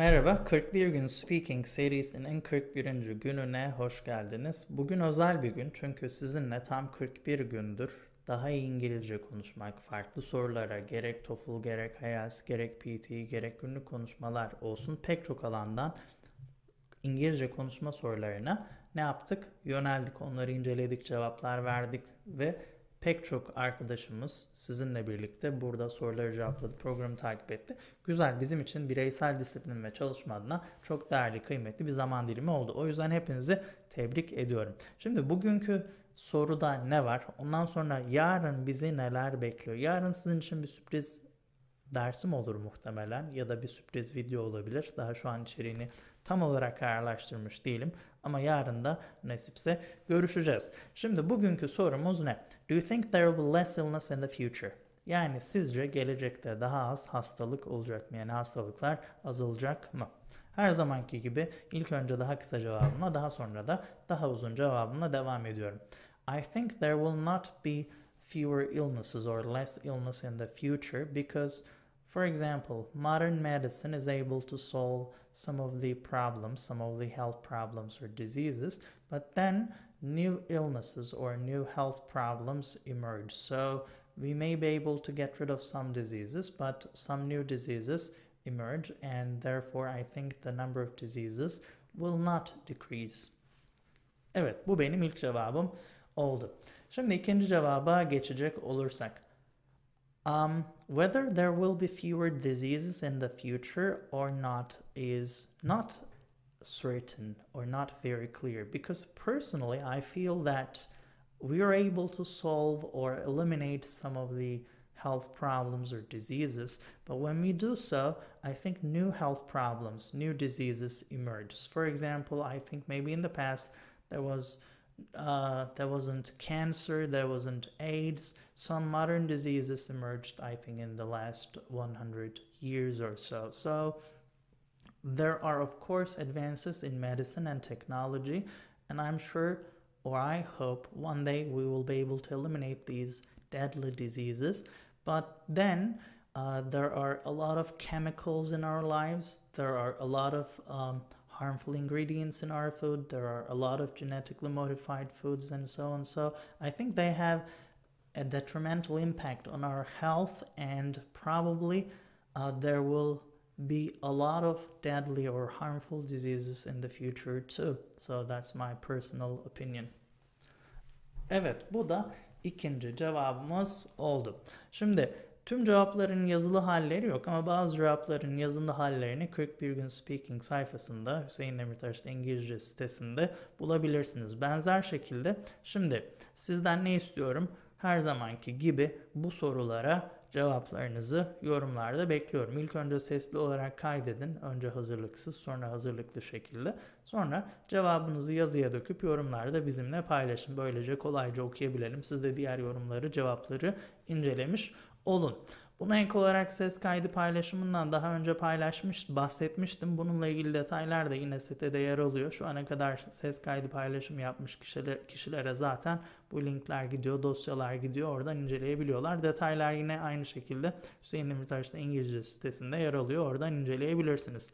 Merhaba, 41 gün Speaking serisinin 41. gününe hoş geldiniz. Bugün özel bir gün çünkü sizinle tam 41 gündür daha iyi İngilizce konuşmak, farklı sorulara gerek TOEFL, gerek IELTS, gerek PT, gerek günlük konuşmalar olsun pek çok alandan İngilizce konuşma sorularına ne yaptık? Yöneldik, onları inceledik, cevaplar verdik ve pek çok arkadaşımız sizinle birlikte burada soruları cevapladı, programı takip etti. Güzel bizim için bireysel disiplin ve çalışma adına çok değerli, kıymetli bir zaman dilimi oldu. O yüzden hepinizi tebrik ediyorum. Şimdi bugünkü soruda ne var? Ondan sonra yarın bizi neler bekliyor? Yarın sizin için bir sürpriz dersim olur muhtemelen ya da bir sürpriz video olabilir. Daha şu an içeriğini tam olarak kararlaştırmış değilim ama yarın da nasipse görüşeceğiz. Şimdi bugünkü sorumuz ne? Do you think there will be less illness in the future? Yani sizce gelecekte daha az hastalık olacak mı? Yani hastalıklar azalacak mı? Her zamanki gibi ilk önce daha kısa cevabımla daha sonra da daha uzun cevabımla devam ediyorum. I think there will not be fewer illnesses or less illness in the future because For example, modern medicine is able to solve some of the problems, some of the health problems or diseases, but then new illnesses or new health problems emerge. So we may be able to get rid of some diseases, but some new diseases emerge, and therefore I think the number of diseases will not decrease. Evet, bu benim ilk cevabım oldu. Şimdi ikinci cevaba geçecek olursak. Um, whether there will be fewer diseases in the future or not is not certain or not very clear because personally I feel that we are able to solve or eliminate some of the health problems or diseases. But when we do so, I think new health problems, new diseases emerge. For example, I think maybe in the past there was uh, there wasn't cancer, there wasn't AIDS. Some modern diseases emerged, I think, in the last 100 years or so. So there are, of course, advances in medicine and technology, and I'm sure, or I hope, one day we will be able to eliminate these deadly diseases. But then uh, there are a lot of chemicals in our lives, there are a lot of um, harmful ingredients in our food. There are a lot of genetically modified foods and so on. So I think they have a detrimental impact on our health, and probably uh, there will be a lot of deadly or harmful diseases in the future too. So that's my personal opinion. Evet bu da ikinci cevabımız oldu. Şimdi Tüm cevapların yazılı halleri yok ama bazı cevapların yazılı hallerini 41 gün speaking sayfasında Hüseyin Demirtaş'ta İngilizce sitesinde bulabilirsiniz. Benzer şekilde şimdi sizden ne istiyorum? Her zamanki gibi bu sorulara cevaplarınızı yorumlarda bekliyorum. İlk önce sesli olarak kaydedin. Önce hazırlıksız sonra hazırlıklı şekilde. Sonra cevabınızı yazıya döküp yorumlarda bizimle paylaşın. Böylece kolayca okuyabilelim. Siz de diğer yorumları, cevapları incelemiş olun. Bunu ek olarak ses kaydı paylaşımından daha önce paylaşmış, bahsetmiştim. Bununla ilgili detaylar da yine sitede yer alıyor. Şu ana kadar ses kaydı paylaşım yapmış kişiler, kişilere zaten bu linkler gidiyor, dosyalar gidiyor. Oradan inceleyebiliyorlar. Detaylar yine aynı şekilde Hüseyin Demirtaş'ta İngilizce sitesinde yer alıyor. Oradan inceleyebilirsiniz.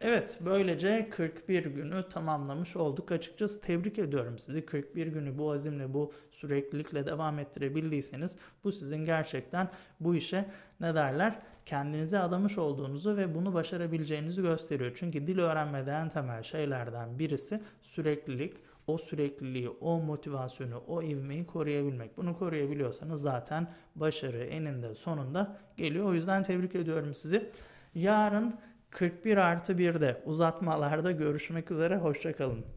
Evet, böylece 41 günü tamamlamış olduk. Açıkçası tebrik ediyorum sizi. 41 günü bu azimle, bu süreklilikle devam ettirebildiyseniz bu sizin gerçekten bu işe ne derler? Kendinize adamış olduğunuzu ve bunu başarabileceğinizi gösteriyor. Çünkü dil öğrenmeden en temel şeylerden birisi süreklilik. O sürekliliği, o motivasyonu, o ivmeyi koruyabilmek. Bunu koruyabiliyorsanız zaten başarı eninde sonunda geliyor. O yüzden tebrik ediyorum sizi. Yarın 41 artı 1'de uzatmalarda görüşmek üzere. Hoşçakalın.